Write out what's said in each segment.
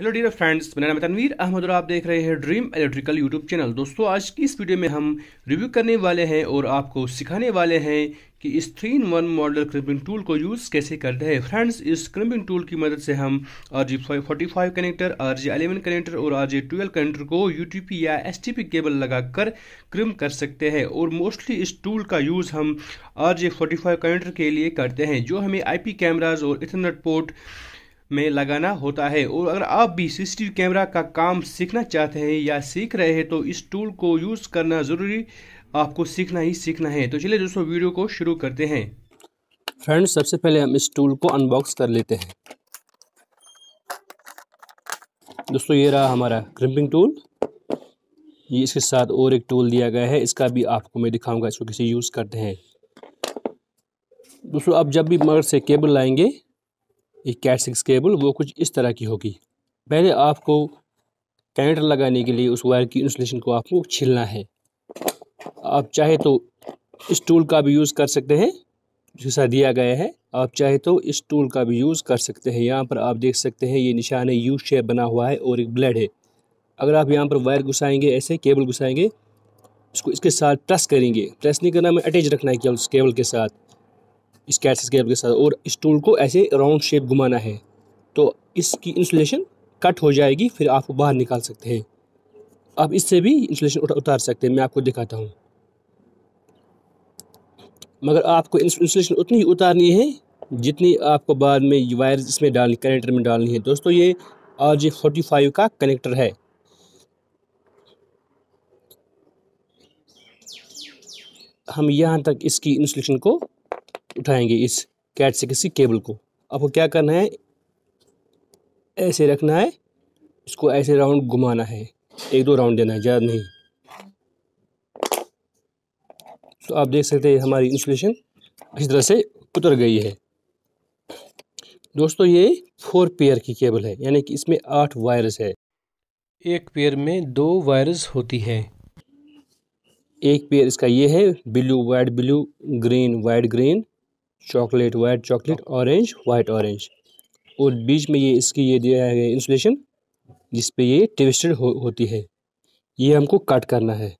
hello dear friends मेरा नाम है तनवीर अहमद और आप देख रहे हैं ड्रीम इलेक्ट्रिकल यूट्यूब चैनल दोस्तों आज की इस वीडियो में हम रिव्यू करने वाले हैं और आपको सिखाने वाले हैं कि इस three in one model crimping tool को यूज़ कैसे करते हैं फ्रेंड्स इस क्रिम्पिंग टूल की मदद से हम R J forty five connector R J connector और आर जी ट्वेल्व कनेक्टर को यू टी पी या एस टी पी केबल लगाकर क्रिम कर सकते हैं और मोस्टली इस टूल का यूज़ हम R J forty five connector के लिए करते हैं जो हमें आई पी कैमराज और इथरनेट पोर्ट में लगाना होता है और अगर आप भी सीसीटीवी कैमरा का काम सीखना चाहते हैं या सीख रहे हैं तो इस टूल को यूज़ करना ज़रूरी आपको सीखना ही सीखना है तो चलिए दोस्तों वीडियो को शुरू करते हैं फ्रेंड्स सबसे पहले हम इस टूल को अनबॉक्स कर लेते हैं दोस्तों ये रहा हमारा क्रिम्पिंग टूल ये इसके साथ और एक टूल दिया गया है इसका भी आपको मैं दिखाऊंगा इसको किसी यूज़ करते हैं दोस्तों आप जब भी मगर से केबल लाएंगे ये कैट सिक्स केबल वो कुछ इस तरह की होगी पहले आपको कैंटर लगाने के लिए उस वायर की इंसुलेशन को आपको छीलना है आप चाहे तो इस टूल का भी यूज़ कर सकते हैं जैसा दिया गया है आप चाहे तो इस टूल का भी यूज़ कर सकते हैं यहाँ पर आप देख सकते हैं ये निशान है यू शेप बना हुआ है और एक ब्लेड है अगर आप यहाँ पर वायर घुसाएंगे ऐसे केबल घुसाएंगे इसको इसके साथ प्रेस करेंगे प्रेस नहीं करना हमें अटैच रखना है केवल उस केबल के साथ स्कैट स्केल के साथ और स्टूल को ऐसे राउंड शेप घुमाना है तो इसकी इंसुलेशन कट हो जाएगी फिर आप बाहर निकाल सकते हैं आप इससे भी इंसुलेशन उतार सकते हैं मैं आपको दिखाता हूँ मगर आपको इंसुलेशन उतनी ही उतारनी है जितनी आपको बाद में वायर इसमें डालनी कनेक्टर में डालनी है दोस्तों ये आर जी फोर्टी फाइव का कनेक्टर है हम यहाँ तक इसकी इंसुलेशन को उठाएंगे इस कैट से किसी केबल को आपको क्या करना है ऐसे रखना है इसको ऐसे राउंड घुमाना है एक दो राउंड देना है ज़्यादा नहीं तो आप देख सकते हैं हमारी इंसुलेशन इस तरह से उतर गई है दोस्तों ये फोर पेयर की केबल है यानी कि इसमें आठ वायरस है एक पेयर में दो वायरस होती है एक पेयर इसका ये है blue white blue green white green chocolate white chocolate orange white orange और बीच में ये इसकी ये दिया है इंसुलेशन जिस पे ये ट्विस्टेड हो, होती है ये हमको कट करना है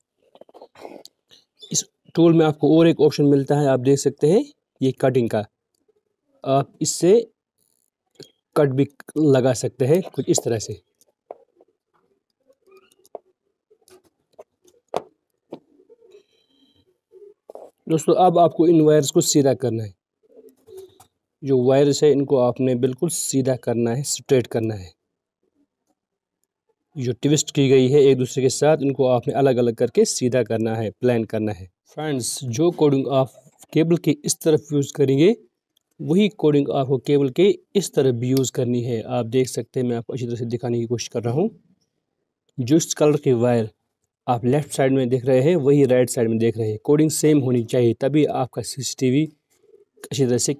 इस टूल में आपको और एक ऑप्शन मिलता है आप देख सकते हैं ये कटिंग का आप इससे कट भी लगा सकते हैं कुछ इस तरह से दोस्तों अब आपको इन वायर्स को सीधा करना है जो वायर्स है इनको आपने बिल्कुल सीधा करना है स्ट्रेट करना है जो ट्विस्ट की गई है एक दूसरे के साथ इनको आपने अलग अलग करके सीधा करना है प्लान करना है फ्रेंड्स जो कोडिंग आप केबल के इस तरफ यूज़ करेंगे वही कोडिंग आपको केबल के इस तरफ भी यूज़ करनी है आप देख सकते हैं मैं आपको अच्छी तरह से दिखाने की कोशिश कर रहा हूँ जो इस कलर के वायर आप लेफ़्ट साइड में देख रहे हैं वही राइट साइड में देख रहे हैं कोडिंग सेम होनी चाहिए तभी आपका सीसीटीवी अच्छी तरह से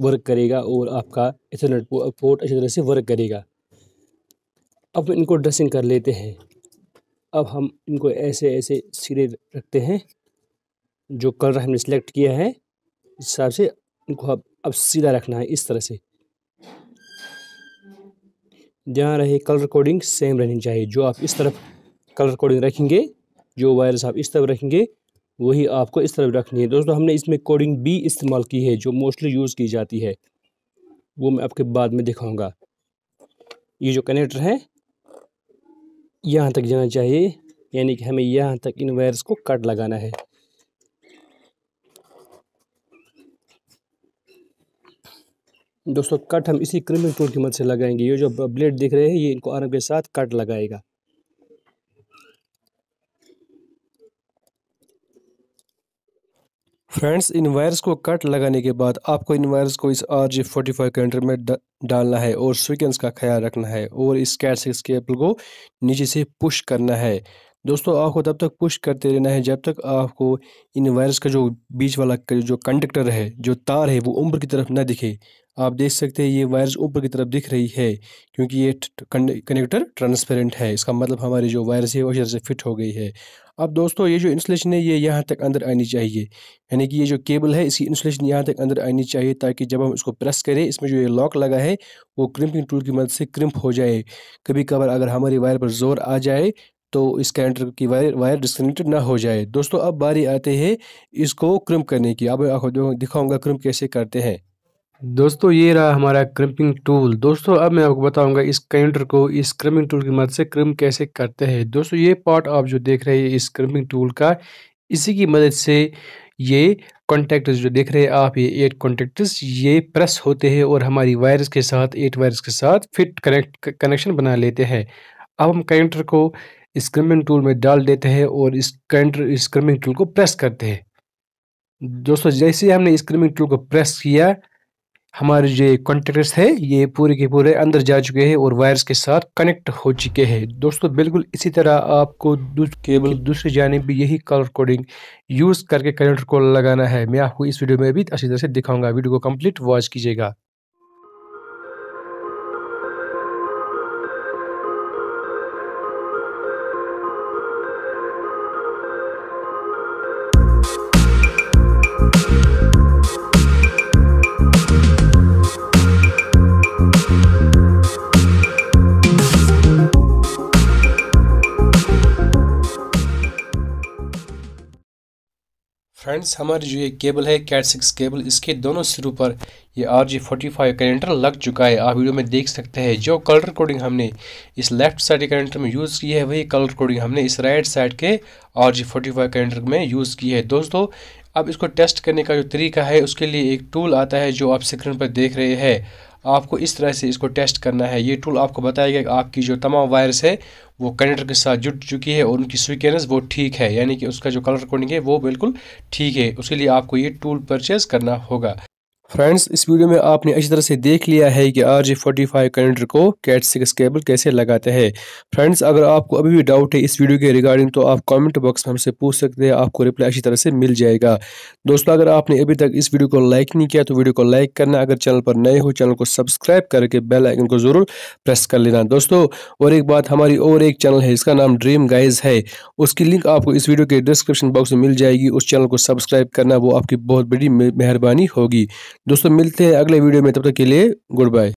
वर्क करेगा और आपका इथरनेट पोर्ट अच्छी तरह से वर्क करेगा अब इनको ड्रेसिंग कर लेते हैं अब हम इनको ऐसे ऐसे सीधे रखते हैं जो कलर हमने सेलेक्ट किया है इस हिसाब से इनको अब अब सीधा रखना है इस तरह से ध्यान रहे कलर कोडिंग सेम रहनी चाहिए जो आप इस तरफ कलर कोडिंग रखेंगे जो वायरस आप इस तरफ रखेंगे वही आपको इस तरफ रखनी है दोस्तों हमने इसमें कोडिंग बी इस्तेमाल की है जो मोस्टली यूज़ की जाती है वो मैं आपके बाद में दिखाऊंगा ये जो कनेक्टर है यहाँ तक जाना चाहिए यानी कि हमें यहाँ तक इन वायर्स को कट लगाना है दोस्तों कट हम इसी क्रिमिंग टूल की मदद से लगाएंगे ये जो ब्लेड दिख रहे हैं ये इनको आराम के साथ कट लगाएगा फ्रेंड्स इन वायर्स को कट लगाने के बाद आपको इन वायर्स को इस R J forty five connector में डालना है और स्विकेंस का ख्याल रखना है और इस कैट सिक्स केबल को नीचे से पुश करना है दोस्तों आपको तब तक पुश करते रहना है जब तक आपको इन वायरस का जो बीच वाला जो कंडक्टर है जो तार है वो ऊपर की तरफ ना दिखे आप देख सकते हैं ये वायरस ऊपर की तरफ दिख रही है क्योंकि ये कनेक्टर ट्रांसपेरेंट है इसका मतलब हमारे जो वायरस है वो इधर से फिट हो गई है अब दोस्तों ये जो इंसुलेशन है ये यहाँ तक अंदर आनी चाहिए यानी कि ये जो केबल है इसकी इंसुलेशन यहाँ तक अंदर आनी चाहिए ताकि जब हम इसको प्रेस करें इसमें जो ये लॉक लगा है वो क्रिम्पिंग टूल की मदद से क्रिम्प हो जाए कभी कभार अगर हमारे वायर पर जोर आ जाए तो कैंटर की वायर वायर डिस्कनेक्टेड ना हो जाए दोस्तों अब बारी आते हैं इसको क्रिम्प करने की अब दिखाऊँगा दिखाऊंगा कैसे करते हैं दोस्तों ये रहा हमारा क्रिम्पिंग टूल दोस्तों अब मैं आपको बताऊंगा इस काउंटर को इस क्रिम्पिंग टूल की मदद से क्रिम कैसे करते हैं दोस्तों ये पार्ट आप जो देख रहे हैं इस क्रम्पिंग टूल का इसी की मदद से ये कॉन्टैक्टर्स जो देख रहे हैं आप ये एट कॉन्टैक्टर्स ये प्रेस होते हैं और हमारी वायरस के साथ एट वायरस के साथ फिट कनेक्ट कनेक्शन बना लेते हैं अब हम काउंटर को स्क्रमिंग टूल में डाल देते हैं और इस कंट्र स्क्रमिंग टूल को प्रेस करते हैं दोस्तों जैसे हमने स्क्रमिंग टूल को प्रेस किया हमारे जो कॉन्टेक्टर्स है ये पूरे के पूरे अंदर जा चुके हैं और वायर्स के साथ कनेक्ट हो चुके हैं दोस्तों बिल्कुल इसी तरह आपको दूस, केबल दूसरी जानब भी यही कलर कोडिंग यूज़ करके कनेक्टर को लगाना है मैं आपको इस वीडियो में भी अच्छी तरह से दिखाऊंगा वीडियो को कंप्लीट वॉच कीजिएगा फ्रेंड्स हमारी जो ये केबल है कैट सिक्स केबल इसके दोनों सिरों पर ये R J forty five connector लग चुका है आप वीडियो में देख सकते हैं जो कलर कोडिंग हमने इस लेफ्ट साइड के करेंटर में यूज़ की है वही कलर कोडिंग हमने इस राइट साइड के R J forty five connector में यूज़ की है दोस्तों अब इसको टेस्ट करने का जो तरीका है उसके लिए एक टूल आता है जो आप स्क्रीन पर देख रहे हैं आपको इस तरह से इसको टेस्ट करना है ये टूल आपको बताएगा कि आपकी जो तमाम वायर्स है वो कनेक्टर के साथ जुट चुकी है और उनकी स्विकेनेस वो ठीक है यानी कि उसका जो कलर कोडिंग है वो बिल्कुल ठीक है उसके लिए आपको ये टूल परचेज़ करना होगा फ्रेंड्स इस वीडियो में आपने अच्छी तरह से देख लिया है कि R J forty five connector को कैट सिक्स केबल कैसे लगाते हैं फ्रेंड्स अगर आपको अभी भी डाउट है इस वीडियो के रिगार्डिंग तो आप कमेंट बॉक्स में हमसे पूछ सकते हैं आपको रिप्लाई अच्छी तरह से मिल जाएगा दोस्तों अगर आपने अभी तक इस वीडियो को लाइक नहीं किया तो वीडियो को लाइक करना अगर चैनल पर नए हो चैनल को सब्सक्राइब करके बेल आइकन को ज़रूर प्रेस कर लेना दोस्तों और एक बात हमारी और एक चैनल है इसका नाम ड्रीम गाइज है उसकी लिंक आपको इस वीडियो के डिस्क्रिप्शन बॉक्स में मिल जाएगी उस चैनल को सब्सक्राइब करना वो आपकी बहुत बड़ी मेहरबानी होगी दोस्तों मिलते हैं अगले वीडियो में तब तक के लिए गुड बाय